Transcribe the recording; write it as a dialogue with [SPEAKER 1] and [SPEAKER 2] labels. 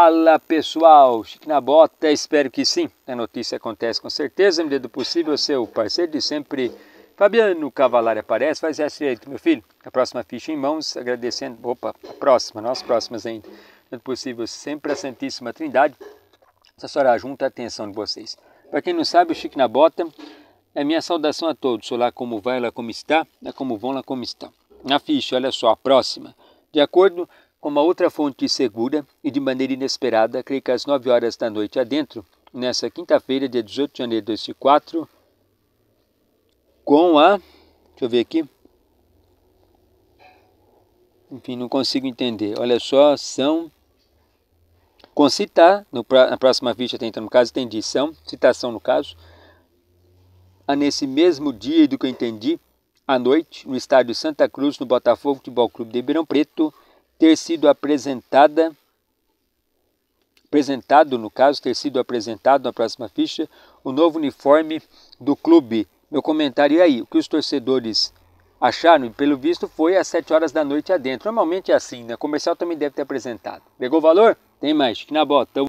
[SPEAKER 1] Fala pessoal, Chique na bota, espero que sim. A notícia acontece com certeza, Me dedo possível, seu parceiro de sempre, Fabiano Cavalari aparece, faz essa direito, meu filho. A próxima ficha em mãos, agradecendo, opa, a próxima, nós próximas ainda. dedo possível, sempre a Santíssima Trindade, Essa senhora junta a atenção de vocês. Para quem não sabe, o Chique na bota é minha saudação a todos. Olá como vai, lá como está, É como vão, lá como estão. Na ficha, olha só, a próxima. De acordo uma outra fonte segura e de maneira inesperada, creio que às 9 horas da noite adentro, nessa quinta-feira, dia 18 de janeiro de 2004, com a. Deixa eu ver aqui. Enfim, não consigo entender. Olha só, são. Com citar, no, na próxima ficha tem, então, no caso, tem dição, citação no caso. A nesse mesmo dia, do que eu entendi, à noite, no estádio Santa Cruz, no Botafogo Futebol Clube de Ribeirão Preto, ter sido apresentada apresentado, no caso, ter sido apresentado na próxima ficha, o novo uniforme do clube. Meu comentário é aí, o que os torcedores acharam, e pelo visto foi às 7 horas da noite adentro. Normalmente é assim, né? comercial também deve ter apresentado. Pegou o valor? Tem mais, que na bota.